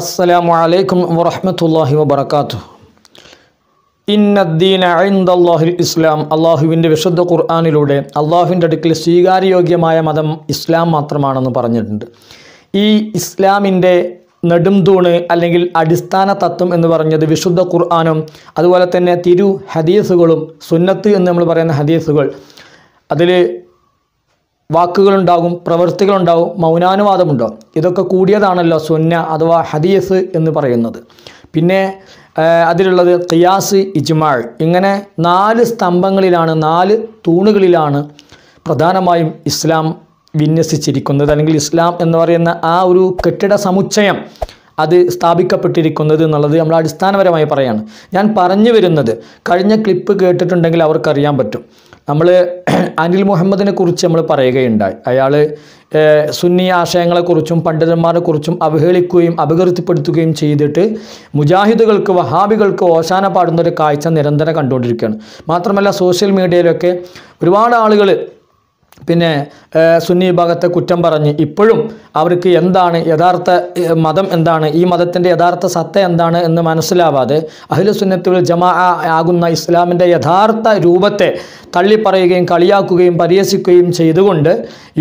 അസ്സലാമു അലൈക്കും വറഹമത്തല്ലാഹി വബർക്കാത്തു ഇന്നദ്ദീന ഐന്ദ ഇസ്ലാം അള്ളാഹുവിൻ്റെ വിശുദ്ധ ഖുർആാനിലൂടെ അള്ളാഹുവിൻ്റെ അടുക്കൽ സ്വീകാര്യയോഗ്യമായ മതം ഇസ്ലാം മാത്രമാണെന്ന് പറഞ്ഞിട്ടുണ്ട് ഈ ഇസ്ലാമിൻ്റെ നെടുംതൂണ് അല്ലെങ്കിൽ അടിസ്ഥാന തത്വം എന്ന് പറഞ്ഞത് വിശുദ്ധ ഖുർആാനും അതുപോലെ തന്നെ തിരു ഹദീസുകളും സുന്നത്ത് എന്ന് നമ്മൾ പറയുന്ന ഹദീസുകൾ അതിൽ വാക്കുകളുണ്ടാകും പ്രവൃത്തികളുണ്ടാകും മൗനാനുവാദമുണ്ടോ ഇതൊക്കെ കൂടിയതാണല്ലോ സുന്ന അഥവാ ഹദീസ് എന്ന് പറയുന്നത് പിന്നെ അതിലുള്ളത് ഖിയാസ് ഇജ്മാൾ ഇങ്ങനെ നാല് സ്തംഭങ്ങളിലാണ് നാല് തൂണുകളിലാണ് പ്രധാനമായും ഇസ്ലാം വിന്യസിച്ചിരിക്കുന്നത് അല്ലെങ്കിൽ ഇസ്ലാം എന്ന് പറയുന്ന ആ ഒരു കെട്ടിട സമുച്ചയം അത് സ്ഥാപിക്കപ്പെട്ടിരിക്കുന്നത് എന്നുള്ളത് നമ്മൾ അടിസ്ഥാനപരമായി പറയാണ് ഞാൻ പറഞ്ഞു വരുന്നത് കഴിഞ്ഞ ക്ലിപ്പ് കേട്ടിട്ടുണ്ടെങ്കിൽ അവർക്കറിയാൻ പറ്റും നമ്മൾ അനിൽ മുഹമ്മദിനെ കുറിച്ച് നമ്മൾ പറയുകയുണ്ടായി അയാൾ സുന്നി ആശയങ്ങളെക്കുറിച്ചും പണ്ഡിതന്മാരെക്കുറിച്ചും അവഹേളിക്കുകയും അപകീർത്തിപ്പെടുത്തുകയും ചെയ്തിട്ട് മുജാഹിദുകൾക്ക് വഹാബികൾക്ക് ഓശാന പാടുന്ന ഒരു കാഴ്ച നിരന്തരം കണ്ടുകൊണ്ടിരിക്കുകയാണ് മാത്രമല്ല സോഷ്യൽ മീഡിയയിലൊക്കെ ഒരുപാട് ആളുകൾ പിന്നെ സുന്നി വിഭാഗത്തെ കുറ്റം പറഞ്ഞ് ഇപ്പോഴും അവർക്ക് എന്താണ് യഥാർത്ഥ മതം എന്താണ് ഈ മതത്തിൻ്റെ യഥാർത്ഥ സത്ത എന്താണ് എന്ന് മനസ്സിലാവാതെ അഹില സുന്നത്തുകൾ ജമാ ആകുന്ന ഇസ്ലാമിൻ്റെ യഥാർത്ഥ രൂപത്തെ തള്ളിപ്പറയുകയും കളിയാക്കുകയും പരിഹസിക്കുകയും ചെയ്തുകൊണ്ട്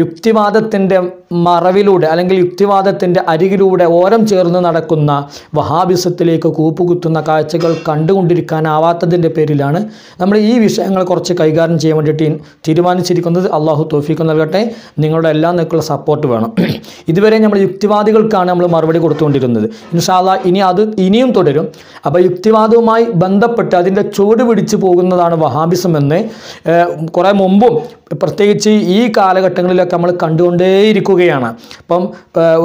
യുക്തിവാദത്തിൻ്റെ മറവിലൂടെ അല്ലെങ്കിൽ യുക്തിവാദത്തിൻ്റെ അരികിലൂടെ ഓരം ചേർന്ന് നടക്കുന്ന വഹാബിസത്തിലേക്ക് കൂപ്പുകുത്തുന്ന കാഴ്ചകൾ കണ്ടുകൊണ്ടിരിക്കാനാവാത്തതിൻ്റെ പേരിലാണ് നമ്മൾ ഈ വിഷയങ്ങൾ കുറച്ച് കൈകാര്യം ചെയ്യാൻ വേണ്ടിയിട്ട് തീരുമാനിച്ചിരിക്കുന്നത് അള്ളാഹു തോഫിക്ക് നൽകട്ടെ നിങ്ങളുടെ എല്ലാ നിൽക്കുള്ള സപ്പോർട്ട് വേണം ഇതുവരെ നമ്മൾ യുക്തിവാദികൾക്കാണ് നമ്മൾ മറുപടി കൊടുത്തുകൊണ്ടിരുന്നത് ഇൻഷാല്ല ഇനി അത് ഇനിയും തുടരും അപ്പോൾ യുക്തിവാദവുമായി ബന്ധപ്പെട്ട് അതിൻ്റെ ചുവട് പിടിച്ചു പോകുന്നതാണ് വഹാബിസം എന്ന് കുറേ മുമ്പും പ്രത്യേകിച്ച് ഈ കാലഘട്ടങ്ങളിലൊക്കെ നമ്മൾ കണ്ടുകൊണ്ടേയിരിക്കും വരികയാണ് അപ്പം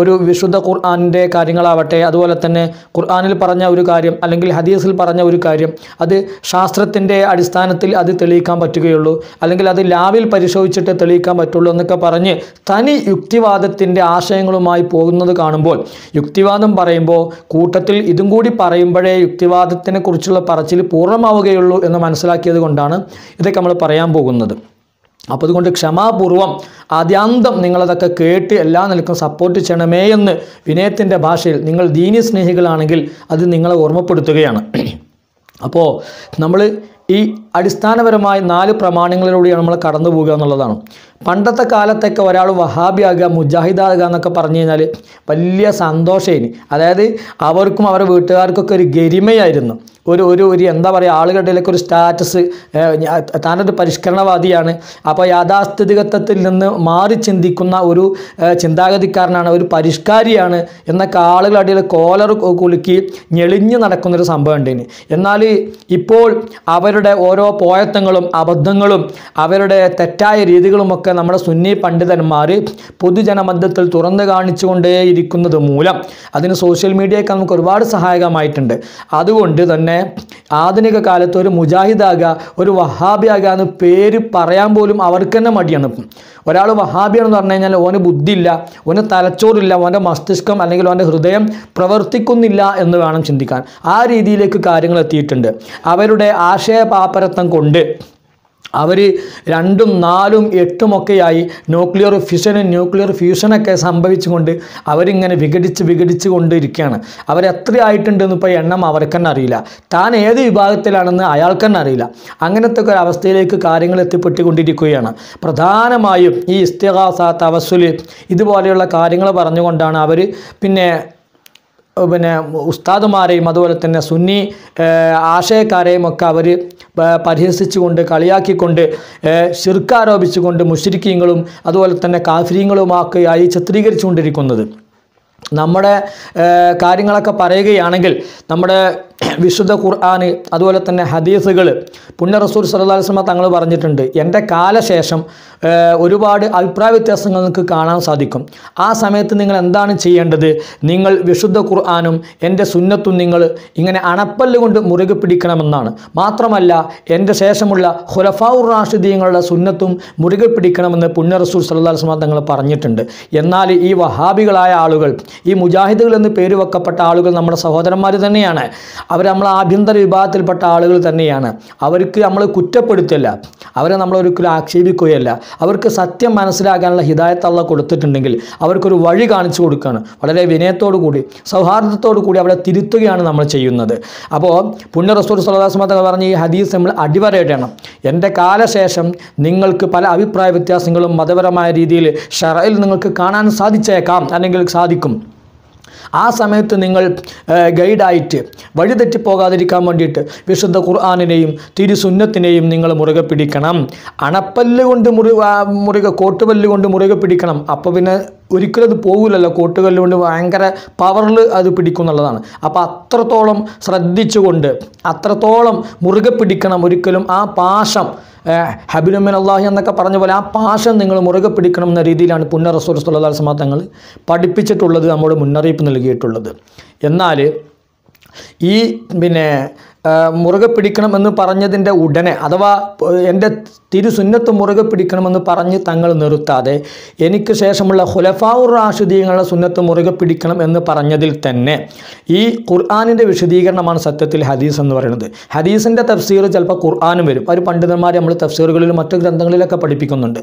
ഒരു വിശുദ്ധ ഖുർആാനിൻ്റെ കാര്യങ്ങളാവട്ടെ അതുപോലെ തന്നെ ഖുർആാനിൽ പറഞ്ഞ ഒരു കാര്യം അല്ലെങ്കിൽ ഹദീസിൽ പറഞ്ഞ ഒരു കാര്യം അത് ശാസ്ത്രത്തിൻ്റെ അടിസ്ഥാനത്തിൽ അത് തെളിയിക്കാൻ പറ്റുകയുള്ളൂ അല്ലെങ്കിൽ അത് ലാവിൽ പരിശോധിച്ചിട്ട് തെളിയിക്കാൻ പറ്റുള്ളൂ എന്നൊക്കെ പറഞ്ഞ് തനി യുക്തിവാദത്തിൻ്റെ ആശയങ്ങളുമായി പോകുന്നത് കാണുമ്പോൾ യുക്തിവാദം പറയുമ്പോൾ കൂട്ടത്തിൽ ഇതും കൂടി പറയുമ്പോഴേ യുക്തിവാദത്തിനെ കുറിച്ചുള്ള പറച്ചിൽ പൂർണ്ണമാവുകയുള്ളൂ എന്ന് മനസ്സിലാക്കിയത് കൊണ്ടാണ് ഇതൊക്കെ നമ്മൾ പറയാൻ പോകുന്നത് അപ്പോൾ അതുകൊണ്ട് ക്ഷമാപൂർവം ആദ്യാന്തം നിങ്ങളതൊക്കെ കേട്ട് എല്ലാ നിലക്കും സപ്പോർട്ട് ചെയ്യണമേ എന്ന് വിനയത്തിൻ്റെ ഭാഷയിൽ നിങ്ങൾ ദീനി സ്നേഹികളാണെങ്കിൽ അത് നിങ്ങളെ ഓർമ്മപ്പെടുത്തുകയാണ് അപ്പോൾ നമ്മൾ ഈ അടിസ്ഥാനപരമായ നാല് പ്രമാണങ്ങളിലൂടെയാണ് നമ്മൾ കടന്നു പോകുക എന്നുള്ളതാണ് പണ്ടത്തെ കാലത്തൊക്കെ ഒരാൾ വഹാബിയാകുക മുജാഹിദാകുക എന്നൊക്കെ പറഞ്ഞു കഴിഞ്ഞാൽ വലിയ സന്തോഷമായി അതായത് അവർക്കും അവരുടെ വീട്ടുകാർക്കൊക്കെ ഒരു ഗരിമയായിരുന്നു ഒരു ഒരു ഒരു എന്താ പറയുക ആളുകളുടെ ഇടയിലൊക്കെ ഒരു സ്റ്റാറ്റസ് താനൊരു പരിഷ്കരണവാദിയാണ് അപ്പോൾ യാഥാസ്ഥിതികത്വത്തിൽ നിന്ന് മാറി ചിന്തിക്കുന്ന ഒരു ചിന്താഗതിക്കാരനാണ് ഒരു പരിഷ്കാരിയാണ് എന്നൊക്കെ ആളുകളുടെ ഇടയിൽ കോലർ കുലുക്കി ഞെളിഞ്ഞു നടക്കുന്നൊരു സംഭവം ഉണ്ടേന് എന്നാൽ ഇപ്പോൾ അവരുടെ ഓരോ പോയത്തങ്ങളും അബദ്ധങ്ങളും അവരുടെ തെറ്റായ രീതികളുമൊക്കെ നമ്മുടെ സുന്നി പണ്ഡിതന്മാർ പൊതുജനമധ്യത്തിൽ തുറന്നു കാണിച്ചുകൊണ്ടേയിരിക്കുന്നത് മൂലം അതിന് സോഷ്യൽ മീഡിയയൊക്കെ നമുക്ക് ഒരുപാട് സഹായകമായിട്ടുണ്ട് അതുകൊണ്ട് തന്നെ തന്നെ ആധുനിക കാലത്ത് ഒരു മുജാഹിദാകുക ഒരു ആകുക എന്ന് പേര് പറയാൻ പോലും അവർക്ക് തന്നെ മടിയാണ് ഒരാൾ വഹാബിയാണെന്ന് പറഞ്ഞു കഴിഞ്ഞാൽ ഓന് ബുദ്ധിയില്ല ഓന് തലച്ചോറില്ല ഓൻ്റെ മസ്തിഷ്കം അല്ലെങ്കിൽ ഓൻ്റെ ഹൃദയം പ്രവർത്തിക്കുന്നില്ല എന്ന് വേണം ചിന്തിക്കാൻ ആ രീതിയിലേക്ക് കാര്യങ്ങൾ എത്തിയിട്ടുണ്ട് അവരുടെ ആശയപാപരത്വം കൊണ്ട് അവർ രണ്ടും നാലും എട്ടുമൊക്കെയായി ന്യൂക്ലിയർ ഫിഷനും ന്യൂക്ലിയർ ഫ്യൂഷനൊക്കെ സംഭവിച്ചുകൊണ്ട് അവരിങ്ങനെ വിഘടിച്ച് വിഘടിച്ച് കൊണ്ടിരിക്കുകയാണ് ആയിട്ടുണ്ടെന്ന് ഇപ്പോൾ എണ്ണം അവർക്ക് തന്നെ അറിയില്ല താൻ ഏത് വിഭാഗത്തിലാണെന്ന് അയാൾക്ക് തന്നെ അറിയില്ല അങ്ങനത്തെ ഒരു അവസ്ഥയിലേക്ക് കാര്യങ്ങൾ എത്തിപ്പെട്ടുകൊണ്ടിരിക്കുകയാണ് പ്രധാനമായും ഈ ഇസ്തിഹാസ തവസുൽ ഇതുപോലെയുള്ള കാര്യങ്ങൾ പറഞ്ഞുകൊണ്ടാണ് അവർ പിന്നെ പിന്നെ ഉസ്താദുമാരെയും അതുപോലെ തന്നെ സുന്നി ആശയക്കാരെയും ഒക്കെ അവർ പരിഹസിച്ചുകൊണ്ട് കളിയാക്കിക്കൊണ്ട് ശിർക്കാരോപിച്ചുകൊണ്ട് മുഷിരിക്കീങ്ങളും അതുപോലെ തന്നെ കാഫര്യങ്ങളുമൊക്കെ ചിത്രീകരിച്ചുകൊണ്ടിരിക്കുന്നത് നമ്മുടെ കാര്യങ്ങളൊക്കെ പറയുകയാണെങ്കിൽ നമ്മുടെ വിശുദ്ധ ഖുർആാന് അതുപോലെ തന്നെ ഹദീസുകൾ പുണ്യ റസൂൽ സല്ലാസ്ലമ തങ്ങൾ പറഞ്ഞിട്ടുണ്ട് എൻ്റെ കാലശേഷം ഒരുപാട് അഭിപ്രായ വ്യത്യാസങ്ങൾ നിങ്ങൾക്ക് കാണാൻ സാധിക്കും ആ സമയത്ത് നിങ്ങൾ എന്താണ് ചെയ്യേണ്ടത് നിങ്ങൾ വിശുദ്ധ ഖുർആാനും എൻ്റെ സുന്നത്തും നിങ്ങൾ ഇങ്ങനെ അണപ്പല്ലുകൊണ്ട് മുറുകെ പിടിക്കണമെന്നാണ് മാത്രമല്ല എൻ്റെ ശേഷമുള്ള ഖുലഫാവുർ റാഷിദീങ്ങളുടെ സുന്നത്തും മുറുകെ പിടിക്കണമെന്ന് പുണ്യ റസൂൽ സല്ലാസ്ലമ തങ്ങൾ പറഞ്ഞിട്ടുണ്ട് എന്നാൽ ഈ വഹാബികളായ ആളുകൾ ഈ മുജാഹിദുകൾ എന്ന് പേര് വെക്കപ്പെട്ട ആളുകൾ നമ്മുടെ സഹോദരന്മാർ തന്നെയാണ് അവർ നമ്മൾ ആഭ്യന്തര വിഭാഗത്തിൽപ്പെട്ട ആളുകൾ തന്നെയാണ് അവർക്ക് നമ്മൾ കുറ്റപ്പെടുത്തില്ല അവരെ നമ്മൾ ഒരിക്കലും ആക്ഷേപിക്കുകയല്ല അവർക്ക് സത്യം മനസ്സിലാക്കാനുള്ള ഹിതായത്തള്ള കൊടുത്തിട്ടുണ്ടെങ്കിൽ അവർക്കൊരു വഴി കാണിച്ചു കൊടുക്കുകയാണ് വളരെ വിനയത്തോടു കൂടി സൗഹാർദ്ദത്തോടു കൂടി അവിടെ തിരുത്തുകയാണ് നമ്മൾ ചെയ്യുന്നത് അപ്പോൾ പുണ്യ റസൂർ സുലദാസ്മത പറഞ്ഞ ഈ ഹദീസ് നമ്മൾ അടിവരയിടണം എൻ്റെ കാലശേഷം നിങ്ങൾക്ക് പല അഭിപ്രായ വ്യത്യാസങ്ങളും മതപരമായ രീതിയിൽ ഷറയിൽ നിങ്ങൾക്ക് കാണാൻ സാധിച്ചേക്കാം അല്ലെങ്കിൽ സാധിക്കും ആ സമയത്ത് നിങ്ങൾ ഗൈഡായിട്ട് പോകാതിരിക്കാൻ വേണ്ടിയിട്ട് വിശുദ്ധ ഖുർആാനിനെയും തിരുസുന്നത്തിനെയും നിങ്ങൾ മുറുകെ പിടിക്കണം അണപ്പല്ല് കൊണ്ട് മുറുക കോട്ടുപല്ല് കൊണ്ട് മുറുകെ പിടിക്കണം അപ്പോൾ പിന്നെ ഒരിക്കലും അത് പോകില്ലല്ലോ കോട്ടുകല്ല് കൊണ്ട് ഭയങ്കര പവറിൽ അത് പിടിക്കും എന്നുള്ളതാണ് അപ്പോൾ അത്രത്തോളം ശ്രദ്ധിച്ചുകൊണ്ട് അത്രത്തോളം മുറുകെ പിടിക്കണം ഒരിക്കലും ആ പാശം ഹബിലുമൻ അള്ളാഹി എന്നൊക്കെ പറഞ്ഞ പോലെ ആ പാശം നിങ്ങൾ മുറുകെ പിടിക്കണം എന്ന രീതിയിലാണ് പുന്ന റസൂൽ സുല്ലാ സമാ തങ്ങൾ പഠിപ്പിച്ചിട്ടുള്ളത് നമ്മുടെ മുന്നറിയിപ്പ് നൽകിയിട്ടുള്ളത് എന്നാൽ ഈ പിന്നെ മുറുകെ പിടിക്കണമെന്ന് പറഞ്ഞതിൻ്റെ ഉടനെ അഥവാ എൻ്റെ തിരുസുന്നത്ത് മുറുകെ പിടിക്കണമെന്ന് പറഞ്ഞ് തങ്ങൾ നിർത്താതെ എനിക്ക് ശേഷമുള്ള ഹുലഫാവുർ റാഷിദീങ്ങളുടെ സുന്നത്ത് മുറുകെ പിടിക്കണം എന്ന് പറഞ്ഞതിൽ തന്നെ ഈ ഖുർആാനിൻ്റെ വിശദീകരണമാണ് സത്യത്തിൽ ഹദീസ് എന്ന് പറയുന്നത് ഹദീസിൻ്റെ തഫ്സീർ ചിലപ്പോൾ ഖുർആാനും വരും അവർ പണ്ഡിതന്മാർ നമ്മൾ തഫ്സീറുകളിലും മറ്റു ഗ്രന്ഥങ്ങളിലൊക്കെ പഠിപ്പിക്കുന്നുണ്ട്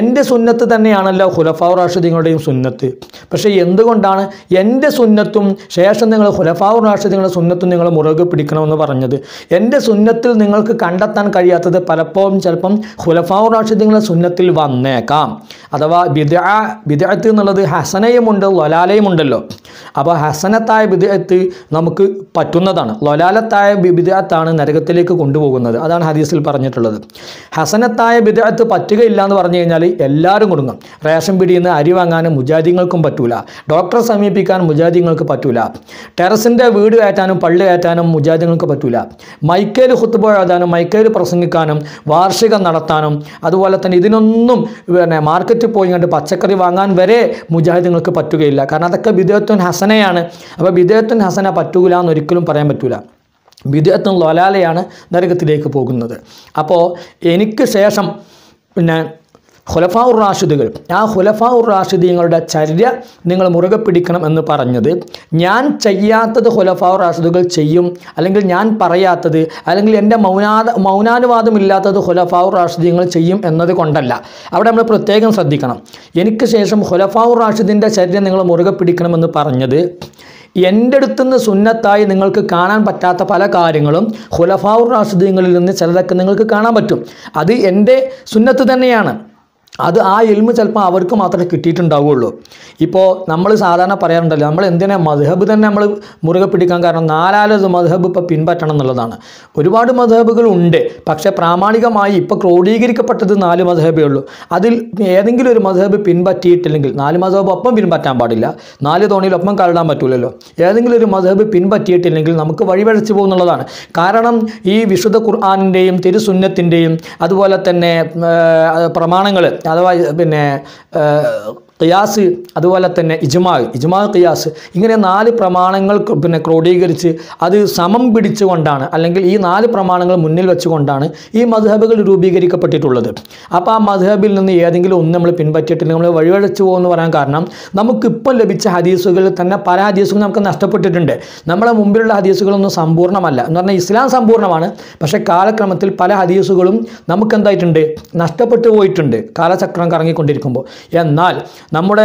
എൻ്റെ സുന്നത്ത് തന്നെയാണല്ലോ ഹുലഫാവുർ റാഷിദീങ്ങളുടെയും സുന്നത്ത് പക്ഷേ എന്തുകൊണ്ടാണ് എൻ്റെ സുന്നത്തും ശേഷം നിങ്ങൾ ഹുലഫാവുർ റാഷിദീങ്ങളുടെ സുന്നത്തും നിങ്ങൾ മുറുകെ പിടിക്കണമെന്ന് പറഞ്ഞു പറഞ്ഞത് എൻ്റെ സുന്നത്തിൽ നിങ്ങൾക്ക് കണ്ടെത്താൻ കഴിയാത്തത് പലപ്പോഴും ചിലപ്പം ഹുലഫാ റാഷിദ്ദീങ്ങളെ സുന്നത്തിൽ വന്നേക്കാം അഥവാ ബിദ ബിദഅത്ത് എന്നുള്ളത് ഹസനയുമുണ്ട് ലൊലാലയുമുണ്ടല്ലോ അപ്പോൾ ഹസനത്തായ ബിദഅത്ത് നമുക്ക് പറ്റുന്നതാണ് ലൊലാലത്തായ ബിദഅത്താണ് നരകത്തിലേക്ക് കൊണ്ടുപോകുന്നത് അതാണ് ഹദീസിൽ പറഞ്ഞിട്ടുള്ളത് ഹസനത്തായ ബിദഅത്ത് പറ്റുകയില്ല എന്ന് പറഞ്ഞു കഴിഞ്ഞാൽ എല്ലാവരും കൊടുങ്ങും റേഷൻ പിടിയുന്ന അരി വാങ്ങാനും മുജാദിങ്ങൾക്കും പറ്റൂല ഡോക്ടറെ സമീപിക്കാൻ മുജാദിങ്ങൾക്ക് പറ്റൂല ടെറസിൻ്റെ വീട് കയറ്റാനും പള്ളി കയറ്റാനും മുജാദിങ്ങൾക്ക് പറ്റൂല പറ്റൂല മൈക്കേൽ ഹുത്തുബ എഴുതാനും മൈക്കേൽ പ്രസംഗിക്കാനും വാർഷികം നടത്താനും അതുപോലെ തന്നെ ഇതിനൊന്നും പിന്നെ മാർക്കറ്റിൽ പോയി കണ്ട് പച്ചക്കറി വാങ്ങാൻ വരെ മുജാഹിദ്ങ്ങൾക്ക് പറ്റുകയില്ല കാരണം അതൊക്കെ വിദേഹത്തുൻ ഹസനയാണ് അപ്പോൾ വിദേഹത്തുൻ ഹസന പറ്റൂല എന്നൊരിക്കലും പറയാൻ പറ്റൂല വിദേഹത്തും ലോലാലയാണ് നരകത്തിലേക്ക് പോകുന്നത് അപ്പോൾ എനിക്ക് ശേഷം പിന്നെ ഹുലഫാ ഉർ റാഷിദുകൾ ആ ഹുലഫാ ഉർ റാഷിദീങ്ങളുടെ ചര്യ നിങ്ങൾ മുറുകെ പിടിക്കണം എന്ന് പറഞ്ഞത് ഞാൻ ചെയ്യാത്തത് ഹുലഫാ ഉർ റാഷിദുകൾ ചെയ്യും അല്ലെങ്കിൽ ഞാൻ പറയാത്തത് അല്ലെങ്കിൽ എൻ്റെ മൗനാ മൗനാനുവാദമില്ലാത്തത് ഹുലഫാ ഉർ റാഷിദീങ്ങൾ ചെയ്യും എന്നത് കൊണ്ടല്ല അവിടെ നമ്മൾ പ്രത്യേകം ശ്രദ്ധിക്കണം എനിക്ക് ശേഷം ഹുലഫാ ഉർ റാഷിദിൻ്റെ ചര്യ നിങ്ങൾ മുറുകെ പിടിക്കണമെന്ന് പറഞ്ഞത് എൻ്റെ അടുത്തുനിന്ന് സുന്നത്തായി നിങ്ങൾക്ക് കാണാൻ പറ്റാത്ത പല കാര്യങ്ങളും ഉർ റാഷിദീങ്ങളിൽ നിന്ന് ചിലതൊക്കെ നിങ്ങൾക്ക് കാണാൻ പറ്റും അത് എൻ്റെ സുന്നത്ത് തന്നെയാണ് അത് ആ എൽമ് ചിലപ്പോൾ അവർക്ക് മാത്രമേ കിട്ടിയിട്ടുണ്ടാവുകയുള്ളൂ ഇപ്പോൾ നമ്മൾ സാധാരണ പറയാറുണ്ടല്ലോ നമ്മൾ എന്തിനാ മധബ് തന്നെ നമ്മൾ മുറുകെ പിടിക്കാൻ കാരണം നാലാലത് മധബ് ഇപ്പോൾ പിൻപറ്റണം എന്നുള്ളതാണ് ഒരുപാട് ഉണ്ട് പക്ഷേ പ്രാമാണികമായി ഇപ്പോൾ ക്രോഡീകരിക്കപ്പെട്ടത് നാല് മധബേ ഉള്ളൂ അതിൽ ഏതെങ്കിലും ഒരു മധബ് പിൻപറ്റിയിട്ടില്ലെങ്കിൽ നാല് മധബ് ഒപ്പം പിൻപറ്റാൻ പാടില്ല നാല് തോണിയിൽ ഒപ്പം കരുടാൻ പറ്റില്ലല്ലോ ഏതെങ്കിലും ഒരു മധബ് പിൻപറ്റിയിട്ടില്ലെങ്കിൽ നമുക്ക് വഴിവഴച്ചു പോകുന്നുള്ളതാണ് കാരണം ഈ വിശുദ്ധ ഖുർആാനിൻ്റെയും തിരുസുന്നത്തിൻ്റെയും അതുപോലെ തന്നെ പ്രമാണങ്ങൾ അഥവാ പിന്നെ ഖിയാസ് അതുപോലെ തന്നെ ഇജ്മാ ഇജ്മാ ഖിയാസ് ഇങ്ങനെ നാല് പ്രമാണങ്ങൾ പിന്നെ ക്രോഡീകരിച്ച് അത് സമം പിടിച്ചുകൊണ്ടാണ് അല്ലെങ്കിൽ ഈ നാല് പ്രമാണങ്ങൾ മുന്നിൽ വെച്ചുകൊണ്ടാണ് ഈ മധുഹബുകൾ രൂപീകരിക്കപ്പെട്ടിട്ടുള്ളത് അപ്പോൾ ആ മധുഹബിൽ നിന്ന് ഏതെങ്കിലും ഒന്ന് നമ്മൾ പിൻപറ്റിയിട്ടില്ല നമ്മൾ വഴിവഴച്ചു പോകുമെന്ന് പറയാൻ കാരണം നമുക്കിപ്പോൾ ലഭിച്ച ഹദീസുകളിൽ തന്നെ പല ഹദീസുകളും നമുക്ക് നഷ്ടപ്പെട്ടിട്ടുണ്ട് നമ്മളെ മുമ്പിലുള്ള ഹദീസുകളൊന്നും സമ്പൂർണ്ണമല്ല എന്ന് പറഞ്ഞാൽ ഇസ്ലാം സമ്പൂർണ്ണമാണ് പക്ഷേ കാലക്രമത്തിൽ പല ഹദീസുകളും എന്തായിട്ടുണ്ട് നഷ്ടപ്പെട്ടു പോയിട്ടുണ്ട് കാലചക്രം കറങ്ങിക്കൊണ്ടിരിക്കുമ്പോൾ എന്നാൽ നമ്മുടെ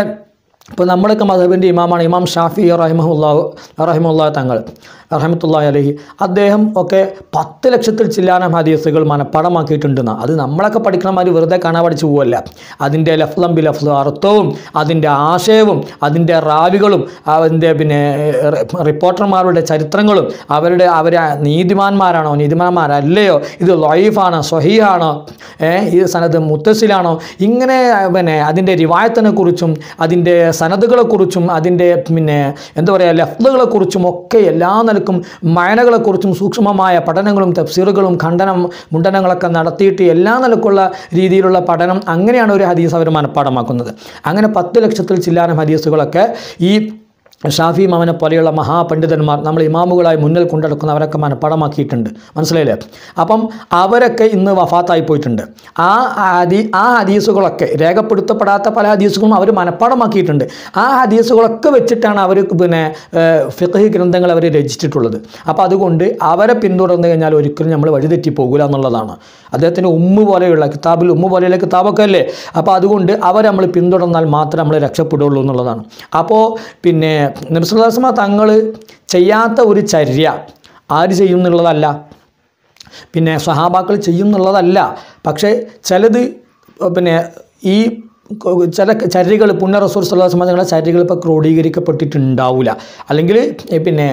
ഇപ്പോൾ നമ്മളൊക്കെ മധബിൻ്റെ ഇമാമാണ് ഇമാം ഷാഫി റഹിമുല്ലാ റഹിമുല്ലാ തങ്ങൾ റഹമത്തുള്ളാഹി അലഹി അദ്ദേഹം ഒക്കെ പത്ത് ലക്ഷത്തിൽ ചില്ലാന ഹദീസുകൾ മനഃപ്പാടമാക്കിയിട്ടുണ്ടെന്ന് അത് നമ്മളൊക്കെ മാതിരി വെറുതെ കാണാൻ പഠിച്ചു പോവല്ല അതിൻ്റെ ലഫ്ലം ബി ലഫ്ല അർത്ഥവും അതിൻ്റെ ആശയവും അതിൻ്റെ റാവികളും അതിൻ്റെ പിന്നെ റിപ്പോർട്ടർമാരുടെ ചരിത്രങ്ങളും അവരുടെ അവരെ നീതിമാന്മാരാണോ നീതിമാന്മാരല്ലയോ ഇത് ലൈഫാണോ സ്വഹീഹാണോ ഈ സനത് മുത്തസിലാണോ ഇങ്ങനെ പിന്നെ അതിൻ്റെ റിവായത്തിനെ കുറിച്ചും അതിൻ്റെ സനതുകളെക്കുറിച്ചും അതിൻ്റെ പിന്നെ എന്താ പറയുക ലഫ്ലുകളെക്കുറിച്ചും ഒക്കെ എല്ലാ നിലക്കും മൊഴികൾക്കും മയനകളെക്കുറിച്ചും സൂക്ഷ്മമായ പഠനങ്ങളും തഫ്സീറുകളും ഖണ്ഡനം മുണ്ടനങ്ങളൊക്കെ നടത്തിയിട്ട് എല്ലാ നിലക്കുള്ള രീതിയിലുള്ള പഠനം അങ്ങനെയാണ് ഒരു ഹദീസ് അവർ മനഃപ്പാടമാക്കുന്നത് അങ്ങനെ പത്ത് ലക്ഷത്തിൽ ചില്ലാനം ഹദീസുകളൊക്കെ ഈ ഷാഫി മാമനെ പോലെയുള്ള മഹാപണ്ഡിതന്മാർ നമ്മൾ ഇമാമുകളായി മുന്നിൽ കൊണ്ടെടുക്കുന്നവരൊക്കെ അവരൊക്കെ പടമാക്കിയിട്ടുണ്ട് മനസ്സിലായില്ലേ അപ്പം അവരൊക്കെ ഇന്ന് വഫാത്തായി പോയിട്ടുണ്ട് ആ ഹദീ ആ ഹദീസുകളൊക്കെ രേഖപ്പെടുത്തപ്പെടാത്ത പല ഹദീസുകളും അവർ മനപ്പാടമാക്കിയിട്ടുണ്ട് ആ ഹദീസുകളൊക്കെ വെച്ചിട്ടാണ് അവർ പിന്നെ ഫിഖ് ഗ്രന്ഥങ്ങൾ അവർ രചിച്ചിട്ടുള്ളത് അപ്പോൾ അതുകൊണ്ട് അവരെ പിന്തുടർന്നു കഴിഞ്ഞാൽ ഒരിക്കലും നമ്മൾ വഴിതെറ്റി പോകില്ല എന്നുള്ളതാണ് അദ്ദേഹത്തിൻ്റെ ഉമ്മ പോലെയുള്ള കിതാബിൽ ഉമ്മ പോലെയുള്ള കിതാബൊക്കെ അല്ലേ അപ്പോൾ അതുകൊണ്ട് അവരെ നമ്മൾ പിന്തുടർന്നാൽ മാത്രമേ നമ്മൾ രക്ഷപ്പെടുള്ളൂ എന്നുള്ളതാണ് അപ്പോൾ പിന്നെ നബ്സുല്ലാസ്മ തങ്ങൾ ചെയ്യാത്ത ഒരു ചര്യ ആര് ചെയ്യുന്നുള്ളതല്ല പിന്നെ സഹാബാക്കൾ ചെയ്യുന്നുള്ളതല്ല പക്ഷേ ചിലത് പിന്നെ ഈ ചില ചര്യകൾ പുണ്യ റസൂർ സല്ലാസ്മ തങ്ങളുടെ ചര്യകൾ ഇപ്പോൾ ക്രോഡീകരിക്കപ്പെട്ടിട്ടുണ്ടാവില്ല അല്ലെങ്കിൽ പിന്നെ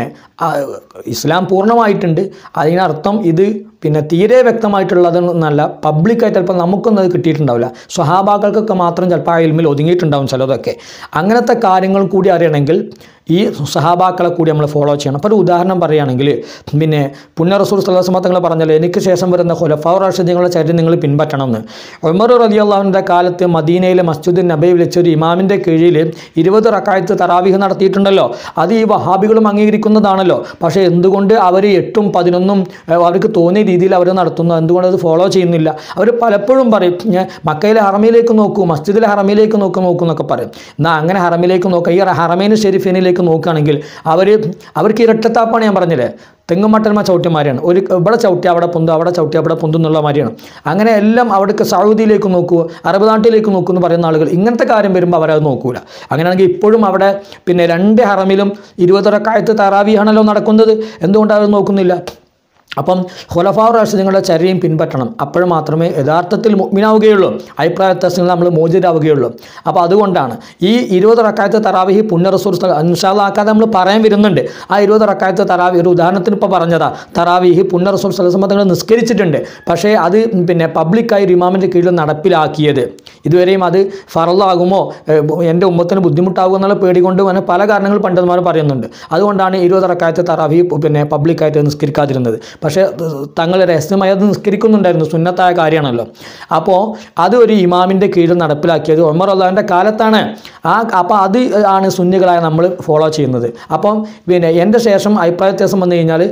ഇസ്ലാം പൂർണ്ണമായിട്ടുണ്ട് അതിനർത്ഥം ഇത് പിന്നെ തീരെ വ്യക്തമായിട്ടുള്ളതെന്നല്ല പബ്ലിക്കായി ചിലപ്പോൾ നമുക്കൊന്നും അത് കിട്ടിയിട്ടുണ്ടാവില്ല സ്വഹാബാക്കൾക്കൊക്കെ മാത്രം ചിലപ്പോൾ ആ ഇൽമിൽ ഒതുങ്ങിയിട്ടുണ്ടാവും ചിലതൊക്കെ അങ്ങനത്തെ കാര്യങ്ങൾ കൂടി അറിയണമെങ്കിൽ ഈ സഹാബാക്കളെ കൂടി നമ്മൾ ഫോളോ ചെയ്യണം അപ്പോൾ ഒരു ഉദാഹരണം പറയുകയാണെങ്കിൽ പിന്നെ പുണ്യ റസൂർ സല്ലാസ്മ തങ്ങൾ പറഞ്ഞല്ലോ എനിക്ക് ശേഷം വരുന്ന ഹുലഫാ റാഷിദ്യങ്ങളുടെ ചരിത്രം നിങ്ങൾ പിൻപറ്റണമെന്ന് ഉമർ റലി അള്ളാഹുവിൻ്റെ കാലത്ത് മദീനയിലെ മസ്ജിദ് നബൈ വിളിച്ചൊരു ഇമാമിൻ്റെ കീഴിൽ ഇരുപത് റക്കായത്ത് തറാവിഹ് നടത്തിയിട്ടുണ്ടല്ലോ അത് ഈ വഹാബികളും അംഗീകരിക്കുന്നതാണല്ലോ പക്ഷേ എന്തുകൊണ്ട് അവർ എട്ടും പതിനൊന്നും അവർക്ക് തോന്നിയ രീതിയിൽ അവർ നടത്തുന്നു എന്തുകൊണ്ട് അത് ഫോളോ ചെയ്യുന്നില്ല അവർ പലപ്പോഴും പറയും ഞാൻ മക്കയിലെ ഹറമയിലേക്ക് നോക്കൂ മസ്ജിദിലെ ഹറമയിലേക്ക് നോക്കൂ നോക്കൂ എന്നൊക്കെ പറയും എന്നാൽ അങ്ങനെ ഹറമിലേക്ക് നോക്കുക ഈ ഹറമേന് ഷെരീഫിനിലേക്ക് നോക്കുകയാണെങ്കിൽ അവർ അവർക്ക് ഇരട്ടത്താപ്പാണ് ഞാൻ പറഞ്ഞില്ലേ തെങ്ങുമട്ടന്മാർ ചവിട്ടിമാരെയാണ് ഒരു ഇവിടെ ചവിട്ടി അവിടെ പൊന്തു അവിടെ ചവിട്ടി അവിടെ പൊന്തു എന്നുള്ള മാതിരിയാണ് അങ്ങനെ എല്ലാം അവിടേക്ക് സൗദിയിലേക്ക് നോക്കൂ അറബ് നാട്ടിലേക്ക് നോക്കൂ എന്ന് പറയുന്ന ആളുകൾ ഇങ്ങനത്തെ കാര്യം വരുമ്പോൾ അവരത് നോക്കൂല അങ്ങനെയാണെങ്കിൽ ഇപ്പോഴും അവിടെ പിന്നെ രണ്ട് ഹറമിലും ഇരുപതൊരക്കായത്ത് തറാവിയാണല്ലോ നടക്കുന്നത് എന്തുകൊണ്ട് നോക്കുന്നില്ല അപ്പം ഹുലഫാവ് റാഷിദുങ്ങളുടെ ചര്യം പിൻപറ്റണം അപ്പോൾ മാത്രമേ യഥാർത്ഥത്തിൽ മുഗ്മിനാവുകയുള്ളൂ അഭിപ്രായ വ്യത്യാസങ്ങൾ നമ്മൾ മോചിതരാവുകയുള്ളൂ അപ്പോൾ അതുകൊണ്ടാണ് ഈ ഇരുപത് റക്കായത്ത് തറാവിഹി പുണ്യ റിസോർസ് അൻഷാദാക്കാതെ നമ്മൾ പറയാൻ വരുന്നുണ്ട് ആ ഇരുപത് റക്കായത്ത് തറാവി ഒരു ഉദാഹരണത്തിന് ഇപ്പോൾ പറഞ്ഞതാ തറാവിഹി പുണ്യ റിസോർസ് സ്ഥലസമ്മതങ്ങൾ നിസ്കരിച്ചിട്ടുണ്ട് പക്ഷേ അത് പിന്നെ പബ്ലിക്കായി റിമാമിൻ്റെ കീഴിൽ നടപ്പിലാക്കിയത് ഇതുവരെയും അത് ഫറലാകുമോ എൻ്റെ ഉമ്മത്തിന് ബുദ്ധിമുട്ടാകുമോ എന്നുള്ള പേടി കൊണ്ട് അങ്ങനെ പല കാരണങ്ങൾ പണ്ഡിതന്മാർ പറയുന്നുണ്ട് അതുകൊണ്ടാണ് ഇരുപത് റക്കായത്ത് തറാവി പിന്നെ പബ്ലിക്കായിട്ട് നിസ്കരിക്കാതിരുന്നത് പക്ഷേ തങ്ങൾ രഹസ്യമായി അത് നിസ്കരിക്കുന്നുണ്ടായിരുന്നു സുന്നത്തായ കാര്യമാണല്ലോ അപ്പോൾ അത് ഒരു ഇമാമിൻ്റെ കീഴിൽ നടപ്പിലാക്കിയത് ഒമർ അള്ളാഹിൻ്റെ കാലത്താണ് ആ അപ്പോൾ അത് ആണ് സുന്നികളായ നമ്മൾ ഫോളോ ചെയ്യുന്നത് അപ്പം പിന്നെ എൻ്റെ ശേഷം അഭിപ്രായ വ്യത്യാസം വന്നു കഴിഞ്ഞാൽ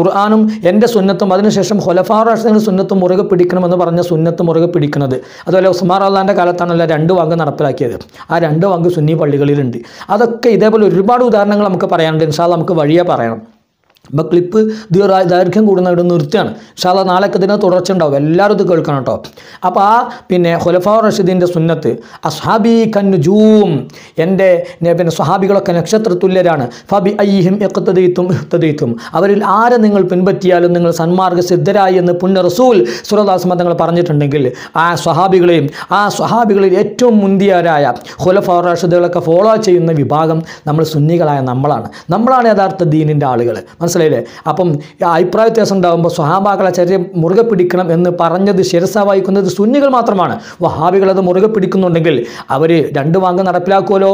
ഖുർആാനും എൻ്റെ സുന്നത്തും അതിനുശേഷം ഹൊലഫാർ സുന്നത്തും സുന്നത്ത് മുറുകെ പിടിക്കണമെന്ന് പറഞ്ഞ സുന്നത്ത് മുറുകെ പിടിക്കുന്നത് അതുപോലെ ഉസ്മാർ അള്ളാഹിൻ്റെ കാലത്താണല്ലോ രണ്ട് വാങ്ക് നടപ്പിലാക്കിയത് ആ രണ്ട് വാങ്ക് സുന്നി പള്ളികളിലുണ്ട് അതൊക്കെ ഇതേപോലെ ഒരുപാട് ഉദാഹരണങ്ങൾ നമുക്ക് പറയാനുണ്ട് ഇൻഷാല്ല നമുക്ക് വഴിയേ പറയണം അപ്പോൾ ക്ലിപ്പ് ദൈർഘ്യം കൂടുന്ന ഇവിടെ നിർത്തുകയാണ് പക്ഷേ അത് നാളെയൊക്കെ ഇതിന് തുടർച്ച ഉണ്ടാവും എല്ലാവരും ഇത് കേൾക്കണം കേട്ടോ അപ്പോൾ ആ പിന്നെ ഹുലഫാ റഷീദിൻ്റെ സുന്നത്ത് അസ്ഹാബി കന്നുജൂം എൻ്റെ പിന്നെ സ്വഹാബികളൊക്കെ നക്ഷത്ര തുല്യരാണ് ഫബി അയ്യിഹിം എക്കത്തതീത്തും എത്തതീത്തും അവരിൽ ആരെ നിങ്ങൾ പിൻപറ്റിയാലും നിങ്ങൾ സന്മാർഗ സിദ്ധരായി എന്ന് പുണ്യ റസൂൽ സുരദാസ് മതങ്ങൾ പറഞ്ഞിട്ടുണ്ടെങ്കിൽ ആ സ്വഹാബികളെയും ആ സ്വഹാബികളിൽ ഏറ്റവും മുന്തിയാരായ ഹുലഫാ റഷീദുകളൊക്കെ ഫോളോ ചെയ്യുന്ന വിഭാഗം നമ്മൾ സുന്നികളായ നമ്മളാണ് നമ്മളാണ് യഥാർത്ഥ ദീനിൻ്റെ ആളുകൾ മനസ്സിലായി മനസ്സിലായില്ലേ അപ്പം അഭിപ്രായ വ്യത്യാസം ഉണ്ടാകുമ്പോൾ സ്വഹാബാക്കളെ ശരീരം മുറുകെ പിടിക്കണം എന്ന് പറഞ്ഞത് ശിരസ വായിക്കുന്നത് സുന്നികൾ മാത്രമാണ് വഹാബികൾ അത് മുറുകെ പിടിക്കുന്നുണ്ടെങ്കിൽ അവർ രണ്ട് വാങ്ങ് നടപ്പിലാക്കുമല്ലോ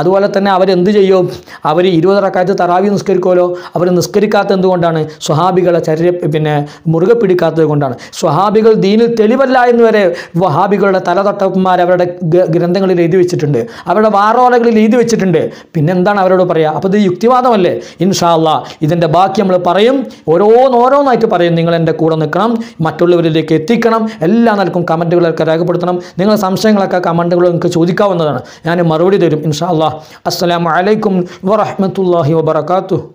അതുപോലെ തന്നെ അവരെന്ത് ചെയ്യും അവർ ഇരുപത് റക്കാത്ത് തറാവി നിസ്കരിക്കുമല്ലോ അവർ നിസ്കരിക്കാത്ത എന്തുകൊണ്ടാണ് സ്വഹാബികളെ ചര്യ പിന്നെ മുറുകെ പിടിക്കാത്തത് കൊണ്ടാണ് സ്വഹാബികൾ ദീനിൽ തെളിവല്ല എന്ന് വരെ വഹാബികളുടെ തലതൊട്ടപ്പന്മാർ അവരുടെ ഗ്രന്ഥങ്ങളിൽ എഴുതി വെച്ചിട്ടുണ്ട് അവരുടെ വാറോലകളിൽ എഴുതി വെച്ചിട്ടുണ്ട് പിന്നെന്താണ് അവരോട് പറയുക അപ്പോൾ ഇത് യുക്തിവാദമല്ലേ ഇൻഷാല്ല ഇതിൻ്റെ ബാക്കി നമ്മൾ പറയും ഓരോന്നോരോന്നായിട്ട് പറയും നിങ്ങൾ എൻ്റെ കൂടെ നിൽക്കണം മറ്റുള്ളവരിലേക്ക് എത്തിക്കണം എല്ലാ നിലക്കും കമൻറ്റുകളൊക്കെ രേഖപ്പെടുത്തണം നിങ്ങളുടെ സംശയങ്ങളൊക്കെ കമൻറ്റുകളൊക്കെ നിങ്ങൾക്ക് ചോദിക്കാവുന്നതാണ് ഞാൻ മറുപടി തരും ഇൻഷാല്ല الله السلام عليكم ورحمة الله وبركاته